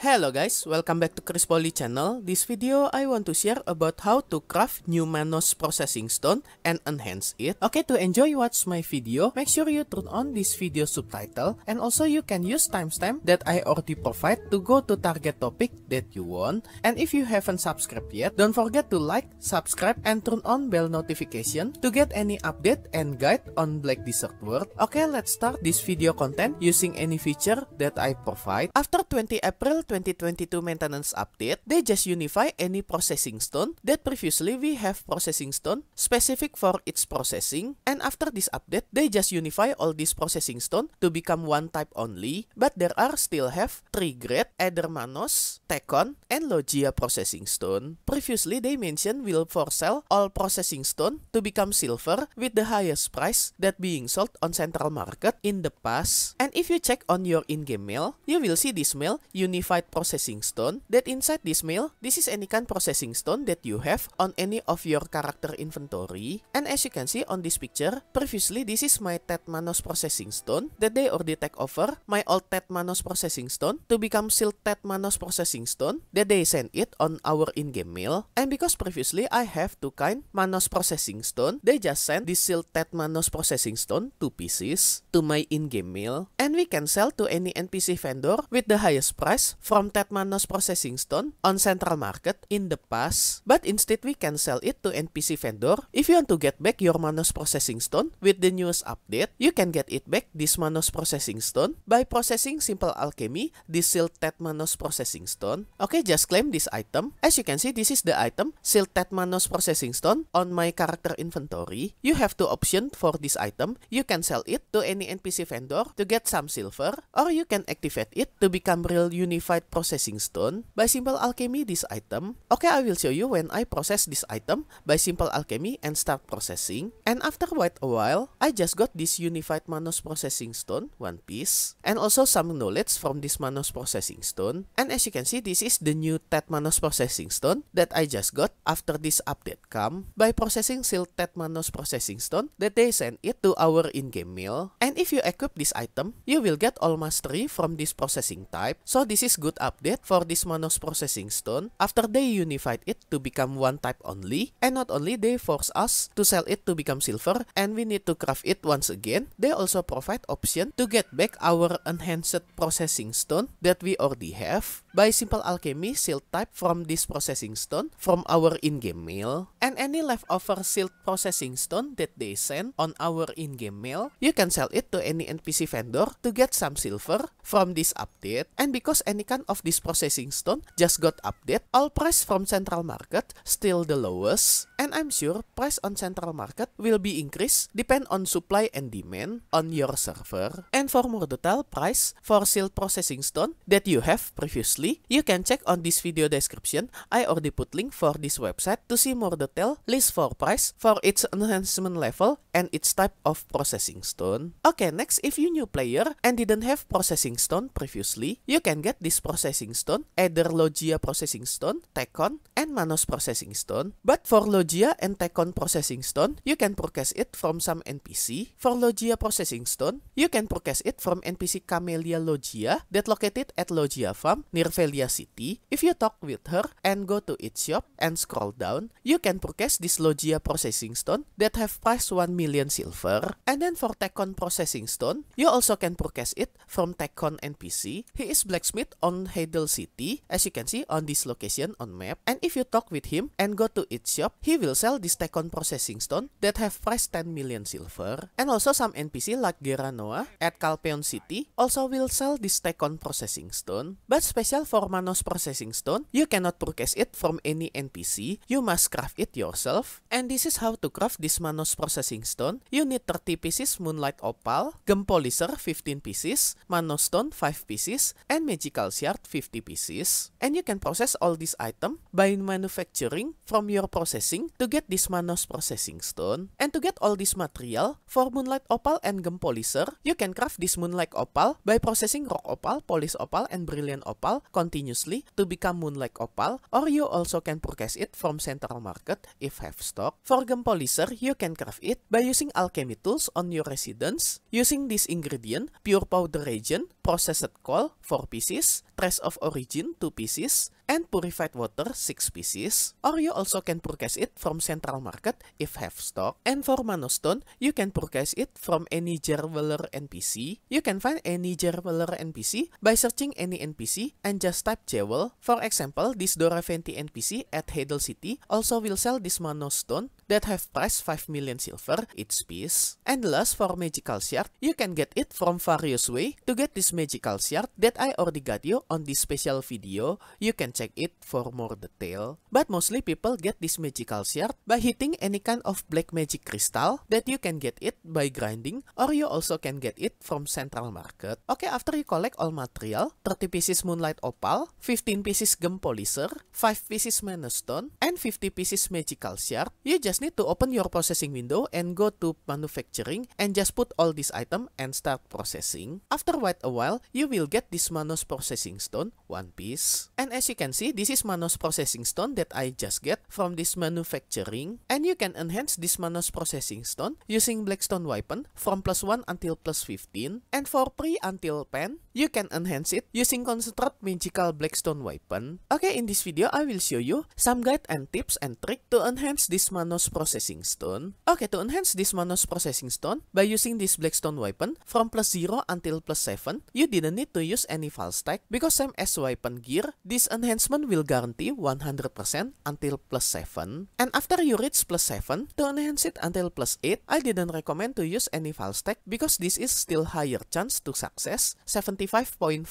Hello guys, welcome back to Chris Poly channel. This video I want to share about how to craft new Manos processing stone and enhance it. Okay, to enjoy watch my video, make sure you turn on this video subtitle and also you can use timestamp that I already provide to go to target topic that you want. And if you haven't subscribed yet, don't forget to like, subscribe and turn on bell notification to get any update and guide on Black Desert World. Okay, let's start this video content using any feature that I provide. After 20 April 2022 maintenance update, they just unify any processing stone that previously we have processing stone specific for its processing. And after this update, they just unify all these processing stone to become one type only, but there are still have 3 grade, Edermanos, Tekon, and Logia processing stone. Previously, they mentioned will for sell all processing stone to become silver with the highest price that being sold on central market in the past. And if you check on your in-game mail, you will see this mail unify white processing stone that inside this mill, this is any kind processing stone that you have on any of your character inventory. And as you can see on this picture, previously this is my Tetmanos processing stone that they already take over my old Tetmanos processing stone to become sealed Tetmanos processing stone that they send it on our in-game mill. And because previously I have two kind Manos processing stone, they just send this sealed Tetmanos processing stone two pieces to my in-game mill. And we can sell to any NPC vendor with the highest price from Tetmanos processing stone on Central Market in the past, but instead we can sell it to NPC vendor. If you want to get back your Manos processing stone with the newest update, you can get it back this Manos processing stone by processing simple alchemy this sealed Tetmanos processing stone. Okay, just claim this item. As you can see, this is the item sealed Tetmanos processing stone on my character inventory. You have two option for this item. You can sell it to any NPC vendor to get some silver, or you can activate it to become real unified processing stone by simple alchemy this item. Okay, I will show you when I process this item by simple alchemy and start processing. And after quite a while, I just got this unified Manos processing stone, one piece, and also some knowledge from this Manos processing stone. And as you can see, this is the new Tet Manos processing stone that I just got after this update come by processing sealed Tet Manos processing stone that they send it to our in-game mill. And if you equip this item, you will get all mastery from this processing type. So this is good good update for this Manos processing stone after they unified it to become one type only and not only they force us to sell it to become silver and we need to craft it once again, they also provide option to get back our enhanced processing stone that we already have by simple alchemy sealed type from this processing stone from our in-game mill, and any leftover sealed processing stone that they send on our in-game mill, you can sell it to any NPC vendor to get some silver from this update. And because any kind of this processing stone just got update, all price from central market still the lowest, and I'm sure price on central market will be increased depend on supply and demand on your server. And for more detail price for sealed processing stone that you have previously Lastly, you can check on this video description, I already put link for this website to see more detail, list for price, for its enhancement level, and its type of processing stone. Okay, next, if you new player and didn't have processing stone previously, you can get this processing stone, either Logia processing stone, Tekon, and Manos processing stone. But for Logia and Tekon processing stone, you can purchase it from some NPC. For Logia processing stone, you can purchase it from NPC Camellia Logia that located at Logia Farm near Cervelia City, if you talk with her and go to its shop and scroll down, you can purchase this Logia processing stone that have price 1 million silver. And then for Tekkon processing stone, you also can purchase it from Tekkon NPC. He is blacksmith on Heidel City, as you can see on this location on map. And if you talk with him and go to its shop, he will sell this Tekkon processing stone that have price 10 million silver. And also some NPC like Noah at Calpeon City also will sell this Tekkon processing stone. But special for Manos processing stone, you cannot purchase it from any NPC. You must craft it yourself. And this is how to craft this Manos processing stone. You need 30 pieces Moonlight Opal, Gempolizer 15 pieces, Manos stone 5 pieces, and Magical Shard 50 pieces. And you can process all this item by manufacturing from your processing to get this Manos processing stone. And to get all this material, for Moonlight Opal and Gempolizer, you can craft this Moonlight Opal by processing Rock Opal, Polish Opal, and Brilliant Opal continuously to become like opal or you also can purchase it from central market if have stock. For gem polisher, you can craft it by using alchemy tools on your residence, using this ingredient, pure powder region, processed coal, 4 pieces, press of origin 2 pieces and purified water 6 pieces or you also can purchase it from central market if have stock and for manostone you can purchase it from any jeweler NPC you can find any jeweler NPC by searching any NPC and just type jewel for example this Dora Fenty NPC at Hadel City also will sell this manostone that have price 5 million silver each piece and last for magical shard you can get it from various way to get this magical shard that I already got you on this special video, you can check it for more detail. But mostly people get this magical shard by hitting any kind of black magic crystal that you can get it by grinding or you also can get it from central market. Okay, after you collect all material, 30 pieces moonlight opal, 15 pieces gem polisher, 5 pieces mana stone, and 50 pieces magical shard, you just need to open your processing window and go to manufacturing and just put all this item and start processing. After wait a while, you will get this manos processing stone, one piece. And as you can see, this is Manos processing stone that I just get from this manufacturing. And you can enhance this Manos processing stone using blackstone weapon from plus 1 until plus 15. And for pre until Pen, you can enhance it using construct magical blackstone weapon. Okay, in this video, I will show you some guide and tips and trick to enhance this Manos processing stone. Okay, to enhance this Manos processing stone, by using this blackstone weapon from plus 0 until plus 7, you didn't need to use any file stack because Cosm SY Gear, this enhancement will guarantee 100% until plus 7, and after you reach plus 7, to enhance it until plus 8, I didn't recommend to use any false stack because this is still higher chance to success, 75.4%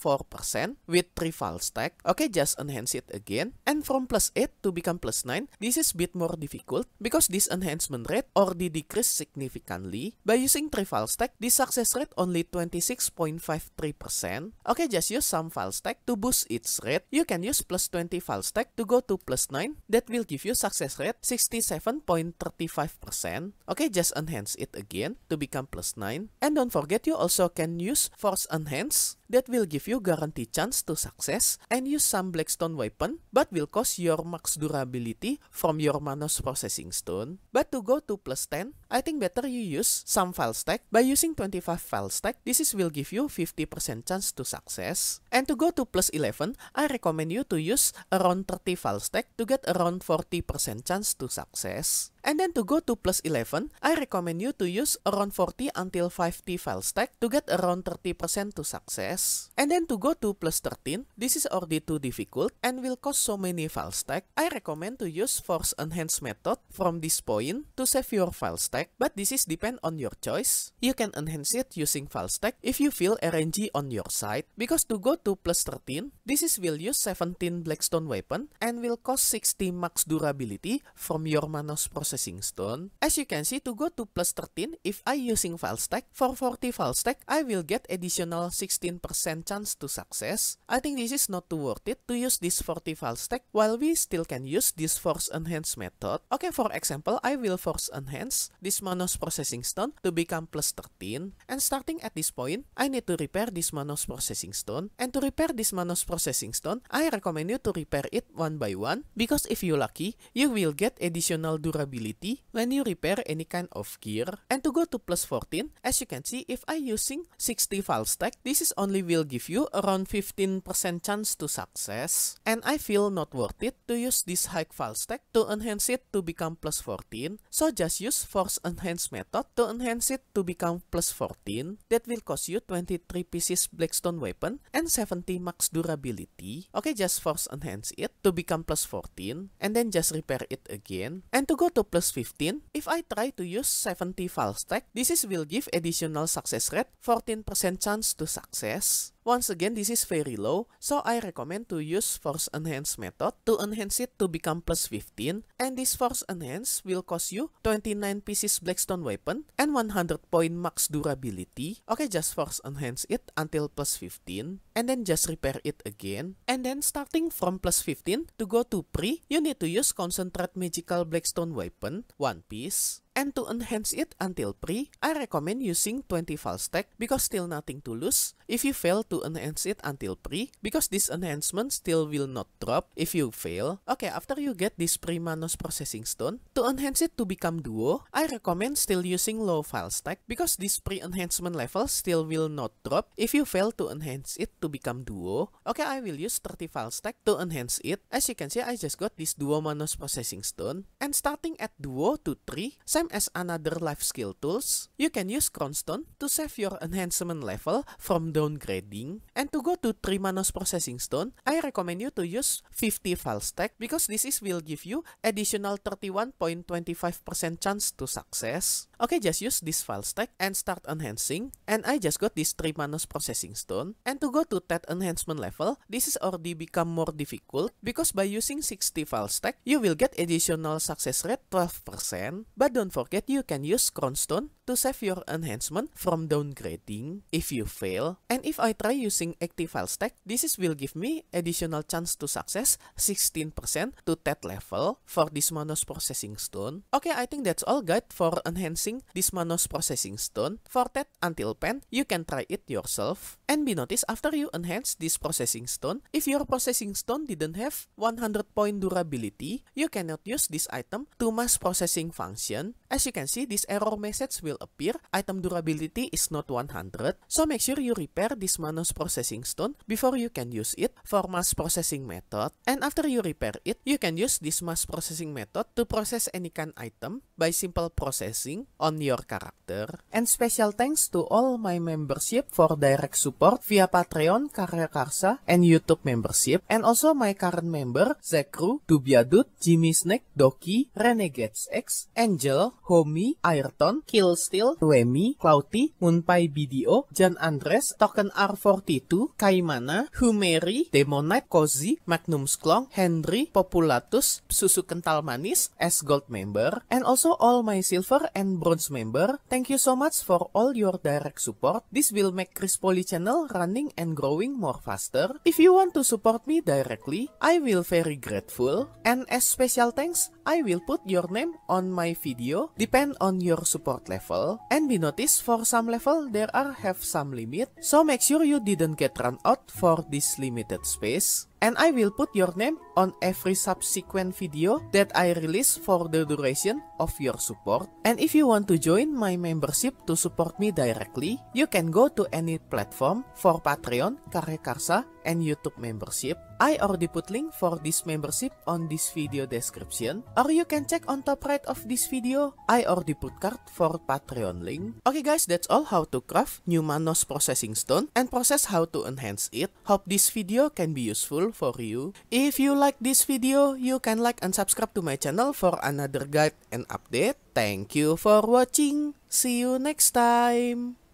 with 3 false stack. Okay, just enhance it again, and from plus 8 to become plus 9, this is bit more difficult because this enhancement rate already decreased significantly. By using 3 false stack, this success rate only 26.53%. Okay, just use some false stack to boost its rate, you can use plus 20 file stack to go to plus 9. That will give you success rate 67.35%. Okay, just enhance it again to become plus 9. And don't forget you also can use force enhance that will give you guarantee chance to success and use some blackstone weapon but will cost your max durability from your manos processing stone. But to go to plus 10, I think better you use some file stack. By using 25 file stack, this is will give you 50% chance to success. And to go to plus 11, I recommend you to use around 30 file stack to get around 40% chance to success. And then to go to plus 11, I recommend you to use around 40 until 5T file stack to get around 30% to success. And then to go to plus 13, this is already too difficult and will cost so many file stack. I recommend to use force enhance method from this point to save your file stack, but this is depend on your choice. You can enhance it using file stack if you feel RNG on your side, because to go to plus 13, this is will use 17 Blackstone weapon and will cost 60 max durability from your Manos process processing stone. As you can see, to go to plus 13, if I using file stack, for 40 file stack, I will get additional 16% chance to success. I think this is not too worth it to use this 40 file stack while we still can use this force enhance method. Okay, for example, I will force enhance this Manos processing stone to become plus 13. And starting at this point, I need to repair this Manos processing stone. And to repair this Manos processing stone, I recommend you to repair it one by one because if you're lucky, you will get additional durability stability when you repair any kind of gear. And to go to plus 14, as you can see, if I using 60 file stack, this is only will give you around 15% chance to success. And I feel not worth it to use this high file stack to enhance it to become plus 14. So just use force enhance method to enhance it to become plus 14. That will cost you 23 pieces blackstone weapon and 70 max durability. Okay, just force enhance it to become plus 14 and then just repair it again. And to go to plus 15, if I try to use 70 file stack, this is will give additional success rate 14% chance to success. Once again, this is very low, so I recommend to use force enhance method to enhance it to become plus 15, and this force enhance will cost you 29 pieces blackstone weapon and 100 point max durability. Okay, just force enhance it until plus 15, and then just repair it again. And then starting from plus 15 to go to pre, you need to use concentrate magical blackstone weapon, one piece. And to enhance it until pre, I recommend using 20 file stack because still nothing to lose. If you fail to enhance it until pre, because this enhancement still will not drop if you fail. Okay, after you get this pre-manos processing stone, to enhance it to become duo, I recommend still using low file stack because this pre-enhancement level still will not drop if you fail to enhance it to become duo. Okay, I will use 30 file stack to enhance it. As you can see, I just got this duo manos processing stone. And starting at duo to 3, same same as another life skill tools, you can use Cronstone to save your enhancement level from downgrading. And to go to 3 Manos Processing Stone, I recommend you to use 50 file stack because this is will give you additional 31.25% chance to success. Okay, just use this file stack and start enhancing. And I just got this 3 Trimanos processing stone. And to go to that enhancement level, this is already become more difficult because by using 60 file stack, you will get additional success rate 12%. But don't forget you can use stone to save your enhancement from downgrading if you fail. And if I try using active file stack, this is will give me additional chance to success 16% to that level for this Manos processing stone. Okay, I think that's all guide for enhancing this Manos processing stone. For that until pen, you can try it yourself. And be noticed after you enhance this processing stone, if your processing stone didn't have 100 point durability, you cannot use this item to mass processing function. As you can see, this error message will appear, item durability is not 100, so make sure you repair this Manos processing stone before you can use it for mass processing method, and after you repair it, you can use this mass processing method to process any kind item by simple processing on your character. And special thanks to all my membership for direct support via Patreon, Karya Karsa, and YouTube membership, and also my current member, Zekru, Dubiadut, Jimmy Snake, Doki, Renegades X, Angel, Homie, Ayrton, Kills Steel, Wemi, Clouty, Munpai BDO, Jan Andres, Token R42, Kaimana, Humeri, Demonite, Cozy, Magnum Sklong, Henry, Populatus, Susu Kental Manis, S Gold member, and also all my Silver and Bronze member. Thank you so much for all your direct support. This will make Chris Poly channel running and growing more faster. If you want to support me directly, I will very grateful. And as special thanks, I will put your name on my video, depend on your support level. level and be noticed for some level there are have some limit so make sure you didn't get run out for this limited space and I will put your name on every subsequent video that I release for the duration of your support. And if you want to join my membership to support me directly, you can go to any platform for Patreon, Karekarsa, and YouTube membership. I already put link for this membership on this video description. Or you can check on top right of this video, I already put card for Patreon link. Okay guys, that's all how to craft new Manos Processing Stone and process how to enhance it. Hope this video can be useful for you. If you like this video, you can like and subscribe to my channel for another guide and update. Thank you for watching. See you next time.